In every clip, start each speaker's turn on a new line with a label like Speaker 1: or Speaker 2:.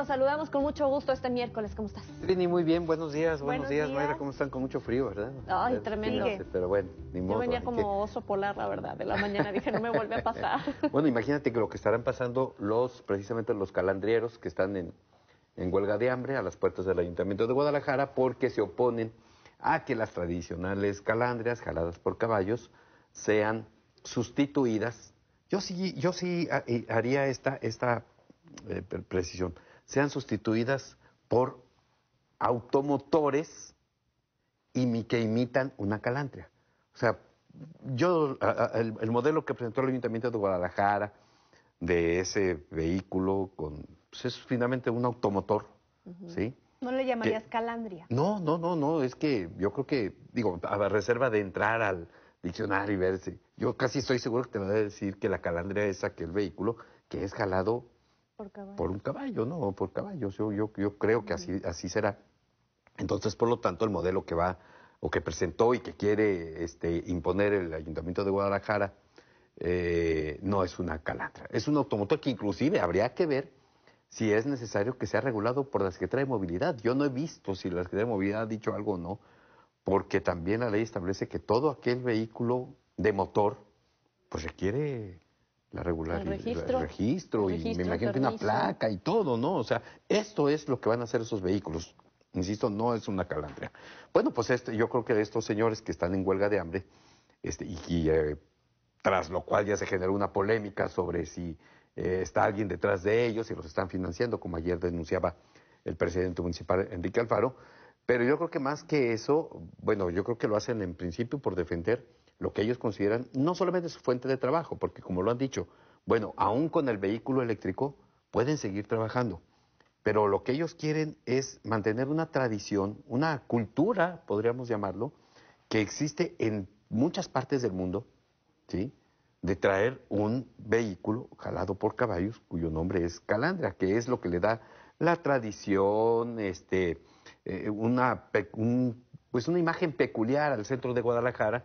Speaker 1: Los saludamos con mucho gusto este miércoles. ¿Cómo estás?
Speaker 2: Trini, muy bien. Buenos días. Buenos, días, ¿Cómo están? Con mucho frío, ¿verdad? Ay, tremendo. Pero bueno, Yo venía
Speaker 1: como oso polar, la verdad, de la mañana. Dije, no me vuelve a pasar.
Speaker 2: bueno, imagínate que lo que estarán pasando los, precisamente los calandrieros que están en, huelga de hambre a las puertas del Ayuntamiento de Guadalajara porque se oponen a que las tradicionales calandrias jaladas por caballos sean sustituidas. Yo sí, yo sí eh, haría esta, esta eh, precisión sean sustituidas por automotores y que imitan una calandria. O sea, yo, el, modelo que presentó el Ayuntamiento de Guadalajara, de ese vehículo, con, pues es finalmente un automotor,
Speaker 3: ¿sí? ¿No le llamarías calandria?
Speaker 2: No, no, no, no, es que yo creo que, digo, a la reserva de entrar al diccionario y ver si, yo casi estoy seguro que te voy a decir que la calandria es aquel vehículo que es jalado por, un caballo, ¿no? Por caballo Yo, yo, yo creo que así, será. Entonces, por lo tanto, el modelo que va o que presentó y que quiere este, imponer el Ayuntamiento de Guadalajara eh, no es una calandra. Es un automotor que inclusive habría que ver si es necesario que sea regulado por la Secretaría de Movilidad. Yo no he visto si la Secretaría de Movilidad ha dicho algo o no, porque también la ley establece que todo aquel vehículo de motor pues requiere la regular, el registro, y me imagino que una placa y todo, ¿no? O sea, esto es lo que van a hacer esos vehículos. Insisto, no es una calandria. Bueno, pues este, yo creo que estos señores que están en huelga de hambre, este, y, eh, tras lo cual ya se generó una polémica sobre si eh, está alguien detrás de ellos y los están financiando, como ayer denunciaba el presidente municipal Enrique Alfaro, pero yo creo que más que eso, bueno, yo creo que lo hacen en principio por defender lo que ellos consideran no solamente su fuente de trabajo, porque como lo han dicho, bueno, aún con el vehículo eléctrico pueden seguir trabajando, pero lo que ellos quieren es mantener una tradición, una cultura, podríamos llamarlo, que existe en muchas partes del mundo, ¿sí? de traer un vehículo jalado por caballos cuyo nombre es calandra, que es lo que le da la tradición, este, eh, una, pues una imagen peculiar al centro de Guadalajara,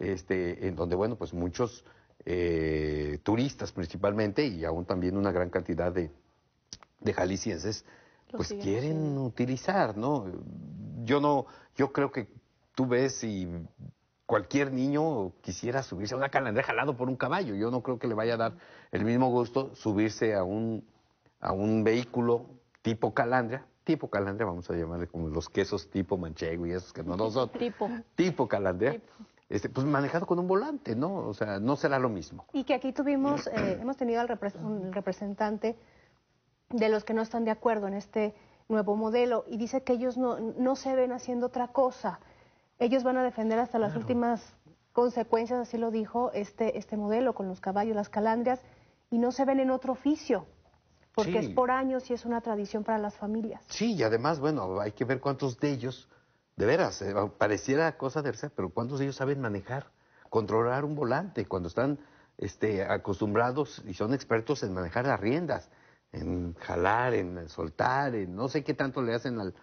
Speaker 2: este, en donde, bueno, pues muchos eh, turistas principalmente y aún también una gran cantidad de, de jaliscienses, pues quieren utilizar, ¿no? Yo no, yo creo que tú ves y cualquier niño quisiera subirse a una calandria jalado por un caballo. Yo no creo que le vaya a dar el mismo gusto subirse a un, a un vehículo tipo calandria, tipo calandria, vamos a llamarle como los quesos tipo manchego y esos que no, no son. Tipo. Tipo calandria. Este, pues manejado con un volante, ¿no? O sea, no será lo mismo.
Speaker 3: Y que aquí tuvimos, eh, hemos tenido al representante de los que no están de acuerdo en este nuevo modelo y dice que ellos no, no se ven haciendo otra cosa. Ellos van a defender hasta las últimas consecuencias, así lo dijo este, este modelo, con los caballos, las calandrias, y no se ven en otro oficio porque es por años y es una tradición para las familias.
Speaker 2: Sí, y además, bueno, hay que ver cuántos de ellos de veras, eh, pareciera cosa de ser, pero ¿cuántos de ellos saben manejar, controlar un volante cuando están este, acostumbrados y son expertos en manejar las riendas, en jalar, en soltar, en no sé qué tanto le hacen al,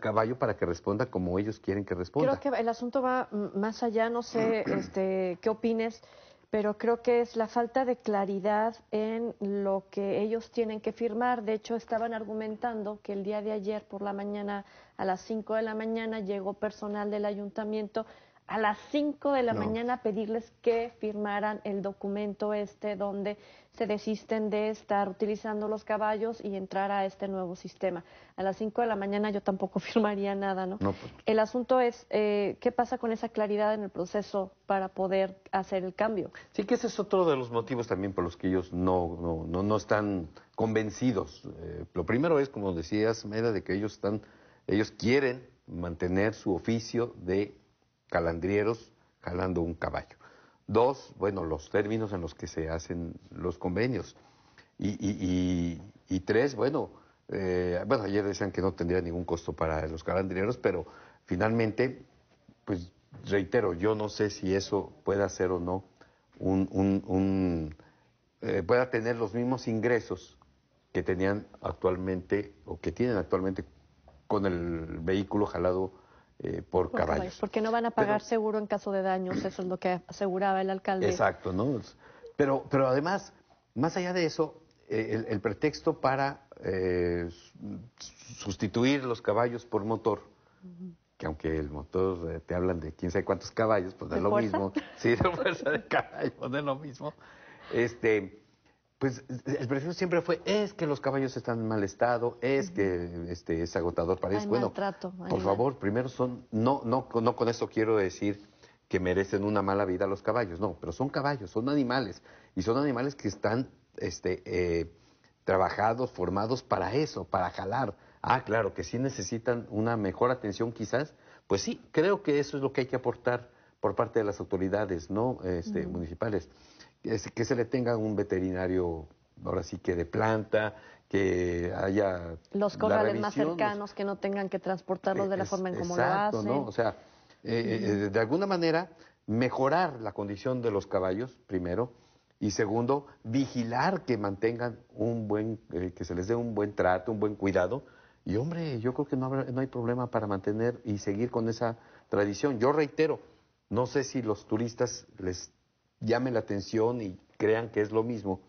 Speaker 2: caballo para que responda como ellos quieren que responda.
Speaker 1: Creo que el asunto va más allá, no sé este, qué opines pero creo que es la falta de claridad en lo que ellos tienen que firmar. De hecho, estaban argumentando que el día de ayer por la mañana, a las cinco de la mañana, llegó personal del ayuntamiento a las 5 de la mañana pedirles que firmaran el documento este donde se desisten de estar utilizando los caballos y entrar a este nuevo sistema. A las 5 de la mañana yo tampoco firmaría nada, ¿no? no pues. El asunto es, eh, ¿qué pasa con esa claridad en el proceso para poder hacer el cambio?
Speaker 2: Sí, que ese es otro de los motivos también por los que ellos no, no, no están convencidos. Eh, lo primero es, como decías, Meda, de que ellos, están, ellos quieren mantener su oficio de calandrieros jalando un caballo. Dos, bueno, los términos en los que se hacen los convenios. Y, tres, eh, bueno, ayer decían que no tendría ningún costo para los calandrieros, pero finalmente, pues reitero, yo no sé si eso pueda ser o no un, eh, pueda tener los mismos ingresos que tenían actualmente o que tienen actualmente con el vehículo jalado eh, por,
Speaker 1: caballos. Porque no van a pagar seguro en caso de daños, eso es lo que aseguraba el alcalde.
Speaker 2: Exacto, ¿no? Pero, pero además, más allá de eso, eh, el, pretexto para eh, sustituir los caballos por motor, que aunque el motor te hablan de quién sabe cuántos caballos, pues es lo mismo. Sí, de fuerza de caballo, de lo mismo. Este, pues el precio siempre fue, es que los caballos están en mal estado, es que este, es agotador para ellos. Bueno,
Speaker 1: por favor,
Speaker 2: primero son, no, no, no con eso quiero decir que merecen una mala vida los caballos, no, pero son caballos, son animales, y son animales que están este, eh, trabajados, formados para eso, para jalar. Ah, claro, que sí necesitan una mejor atención quizás, pues sí, creo que eso es lo que hay que aportar por parte de las autoridades no este, municipales que se le tenga un veterinario, ahora sí que de planta, que haya... Los corrales más cercanos,
Speaker 1: que no tengan que transportarlos de la forma en como lo hacen. ¿no? O
Speaker 2: sea, eh, eh, eh, de alguna manera mejorar la condición de los caballos, primero, y segundo, vigilar que mantengan un buen, que se les dé un buen trato, un buen cuidado. Y hombre, yo creo que no, no hay problema para mantener y seguir con esa tradición. Yo reitero, no sé si los turistas les Llamen la atención y crean que es lo mismo.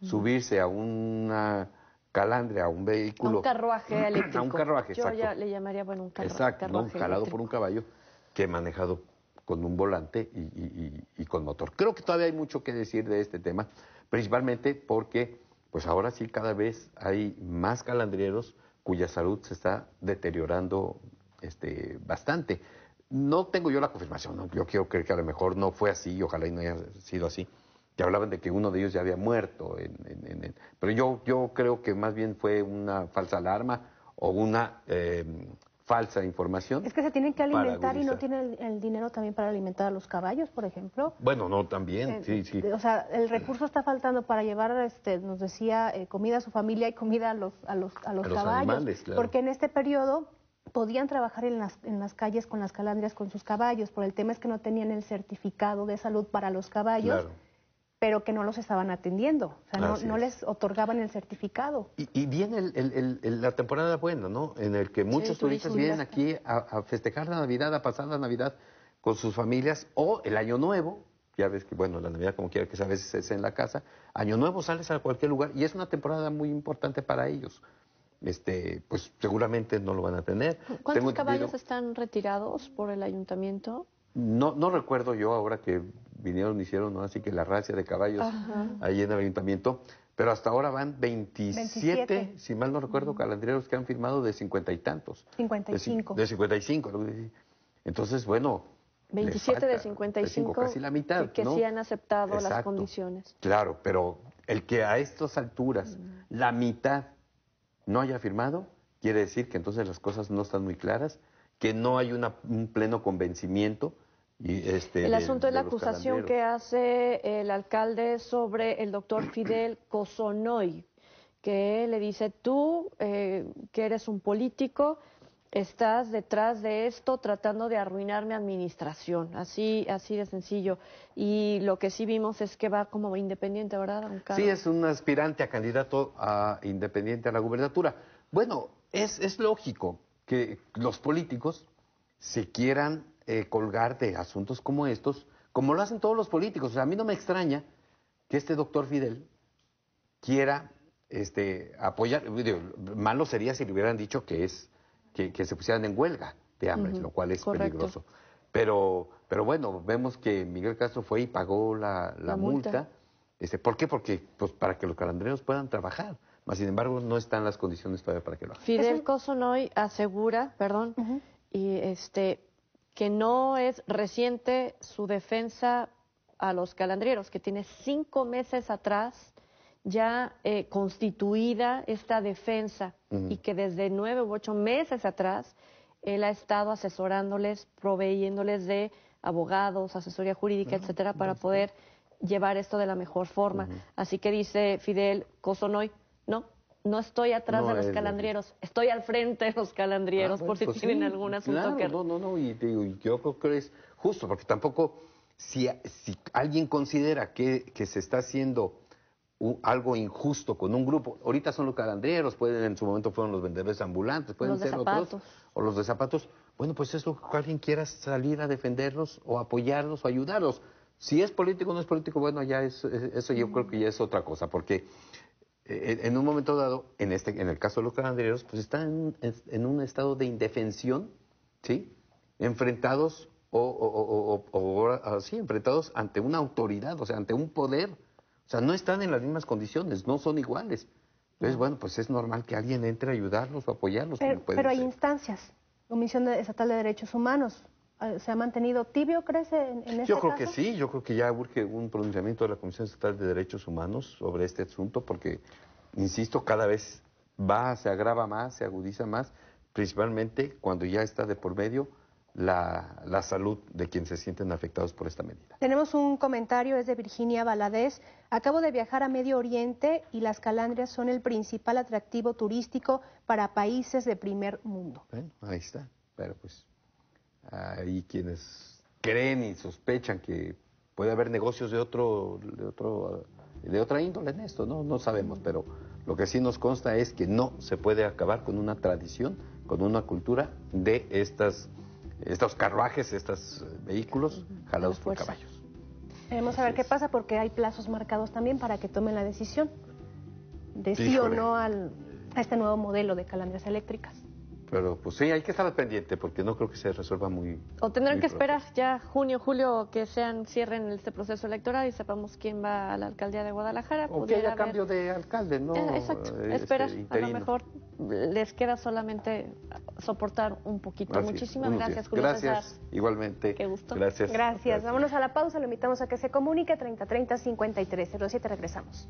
Speaker 2: Subirse a una calandre, a un vehículo. A un carruaje eléctrico. A un carruaje, Yo exacto. ya le
Speaker 1: llamaría, bueno, un carruaje. Exacto, jalado por
Speaker 2: un caballo que manejado con un volante y, y, y, con motor. Creo que todavía hay mucho que decir de este tema, principalmente porque, pues ahora sí, cada vez hay más calandrieros cuya salud se está deteriorando este, bastante. No tengo yo la confirmación, yo quiero creer que a lo mejor no fue así, ojalá y no haya sido así. Que hablaban de que uno de ellos ya había muerto, en, pero yo, yo creo que más bien fue una falsa alarma o una eh, falsa información. Es
Speaker 3: que se tienen que alimentar y no tienen el, dinero también para alimentar a los caballos, por ejemplo.
Speaker 2: Bueno, no, también, eh, sí, sí.
Speaker 3: O sea, el recurso está faltando para llevar, este, nos decía, eh, comida a su familia y comida a los, a los, a los, caballos. Porque en este periodo podían trabajar en las, en las calles con las calandrias con sus caballos, por el tema es que no tenían el certificado de salud para los caballos. pero que no los estaban atendiendo, o sea, no, les otorgaban el certificado.
Speaker 2: Y, y viene la temporada buena, ¿no? En el que muchos turistas vienen aquí a, festejar la Navidad, a pasar la Navidad con sus familias o el Año Nuevo, ya ves que, bueno, la Navidad como quiera que sea, a veces es en la casa, Año Nuevo sales a cualquier lugar y es una temporada muy importante para ellos este, pues seguramente no lo van a tener. ¿Cuántos caballos
Speaker 1: están retirados por el ayuntamiento?
Speaker 2: No, no recuerdo yo ahora que vinieron, hicieron, ¿no? así que la racia de caballos ahí en el ayuntamiento, pero hasta ahora van 27, si mal no recuerdo, calendarios que han firmado de cincuenta y tantos.
Speaker 3: 55. De, cincuenta
Speaker 2: 55. Entonces, bueno. 27 de
Speaker 1: 55, casi la
Speaker 2: mitad. Que, sí han
Speaker 1: aceptado las condiciones.
Speaker 2: Claro, pero el que a estas alturas la mitad no haya firmado, quiere decir que entonces las cosas no están muy claras, que no hay un pleno convencimiento. Y este, el asunto de, la acusación
Speaker 1: que hace el alcalde sobre el doctor Fidel Cosonoy, que le dice tú eh, que eres un político estás detrás de esto tratando de arruinar mi administración, así, así de sencillo. Y lo que sí vimos es que va como independiente, ¿verdad, don Carlos? Sí, es
Speaker 2: un aspirante a candidato a independiente a la gubernatura. Bueno, es, es lógico que los políticos se quieran eh, colgar de asuntos como estos, como lo hacen todos los políticos. a mí no me extraña que este doctor Fidel quiera este, apoyar, malo sería si le hubieran dicho que es que, se pusieran en huelga de hambre, lo cual es peligroso. Pero, pero bueno, vemos que Miguel Castro fue y pagó la, la, multa. Este, ¿Por qué? Porque pues, para que los calandreros puedan trabajar. Mas, sin embargo, no están las condiciones todavía para que lo hagan.
Speaker 1: Fidel Cosonoy asegura, perdón, y este, que no es reciente su defensa a los calandreros que tiene cinco meses atrás ya eh, constituida esta defensa y que desde nueve u ocho meses atrás él ha estado asesorándoles, proveyéndoles de abogados, asesoría jurídica, etcétera, para poder llevar esto de la mejor forma. Así que dice Fidel Cosonoy, no, no estoy atrás de los calandrieros, estoy al frente de los calandrieros, ah, por si pues tienen algún asunto que...
Speaker 2: No, no, no, y, yo creo que es justo, porque tampoco, si, alguien considera que se está haciendo algo injusto con un grupo. Ahorita son los calandreros, pueden, en su momento fueron los vendedores ambulantes, pueden ser otros. O los de zapatos. Bueno, pues es lo que alguien quiera salir a defenderlos o apoyarlos o ayudarlos. Si es político o no es político, bueno, ya es, eso yo creo que ya es otra cosa, porque eh, eh, en un momento dado, en, este, en el caso de los calandreros pues están en, un estado de indefensión, ¿sí? Enfrentados o, ah, enfrentados ante una autoridad, o sea, ante un poder o sea, no están en las mismas condiciones, no son iguales. Entonces, mm. bueno, pues es normal que alguien entre a ayudarlos o apoyarlos. Pero, pero hay
Speaker 3: instancias. Comisión Estatal de Derechos Humanos, eh, ¿se ha mantenido tibio, crece en, en este Yo creo que
Speaker 2: sí, yo creo que ya urge un pronunciamiento de la Comisión Estatal de Derechos Humanos sobre este asunto, porque, insisto, cada vez va, se agrava más, se agudiza más, principalmente cuando ya está de por medio la, salud de quienes se sienten afectados por esta medida.
Speaker 3: Tenemos un comentario, es de Virginia Valadez. Acabo de viajar a Medio Oriente y las calandrias son el principal atractivo turístico para países de primer mundo.
Speaker 2: Bueno, ahí está. Pero pues hay quienes creen y sospechan que puede haber negocios de otro, de otro, de otra índole en esto, ¿no? No sabemos, pero lo que sí nos consta es que no se puede acabar con una tradición, con una cultura de estas estos carruajes, estos eh, vehículos jalados por caballos.
Speaker 3: Debemos a ver qué pasa porque hay plazos marcados también para que tomen la decisión de sí o no al, a este nuevo modelo de calandrias eléctricas.
Speaker 2: Pero pues sí, hay que estar pendiente porque no creo que se resuelva muy.
Speaker 1: O tendrán que esperar ya junio, julio, que sean cierren este proceso electoral y sepamos quién va a la alcaldía de Guadalajara. O que haya cambio
Speaker 2: de alcalde, ¿no? Exacto, este, Espera a lo mejor
Speaker 1: les queda solamente soportar un poquito. Muchísimas
Speaker 2: gracias, Julio. Gracias, igualmente. Qué gusto. Gracias. gracias.
Speaker 3: Vámonos a la pausa. Lo invitamos a que se comunique 30 30 53 Regresamos.